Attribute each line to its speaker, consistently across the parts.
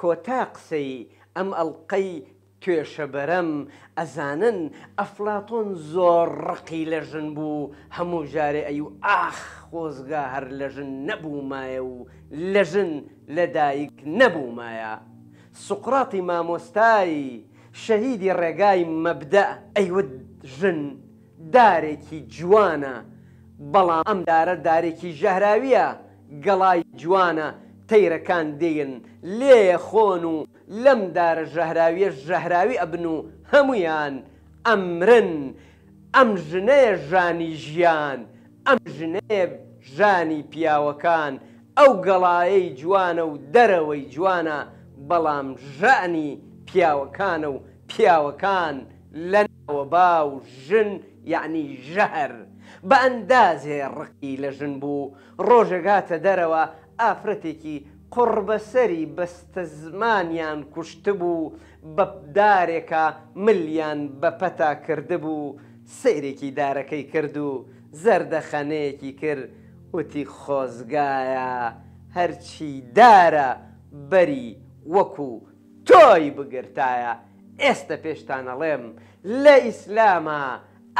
Speaker 1: کۆتا قسەی ئەم ئەڵلقەی توێشەبەرم ئەزانن ئەفلاتۆن زۆر ڕقی لە ژن بوو هەموو جارێ ئەی و ئاخ خۆزگا هەر لە ژن نەبوومایە و لە ژن لەدایک نەبوومایە سوقراتی مامۆستایی شەهیدی ڕێگای مەبدە ئەیوت ژن دارێکی جوانە بەڵام ئەم دارە دارێکی ژەهراویە گەڵای جوانە تەیرەکان دێن لێە خۆن و لەم دارە ژەهراویە ژەهراوی ئەبن و هەمویان ئەمرن ئەم ژنەیە ژانی ژیان ئەم ژنێ ژانی پیاوەکان ئەو گەڵایەی جوانە و دەرەوەی جوانە بەڵام ژانی پیاوەکانە و پیاوەکان لەناوە با و ژن یعنی ژەهر بە ئەندازێ ڕقی لە ژن بوو ڕۆژەگاتە دەرەوە ئافرەتێکی قڕبەسەری بەستە زمانیان کوشت بوو بەدارێکە ملیان بەپەتا کردبوو سیرێکی دارەکەی کرد و زەردەخەنەیەکی کرد وتی خۆزگایە هەرچی دارە بەری وەکو تۆی بگرتایە ئێستا پێشتانەڵێم لە ئیسلامە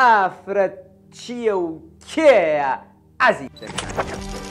Speaker 1: ئافرەت چییە و کێیە عزی دەکات.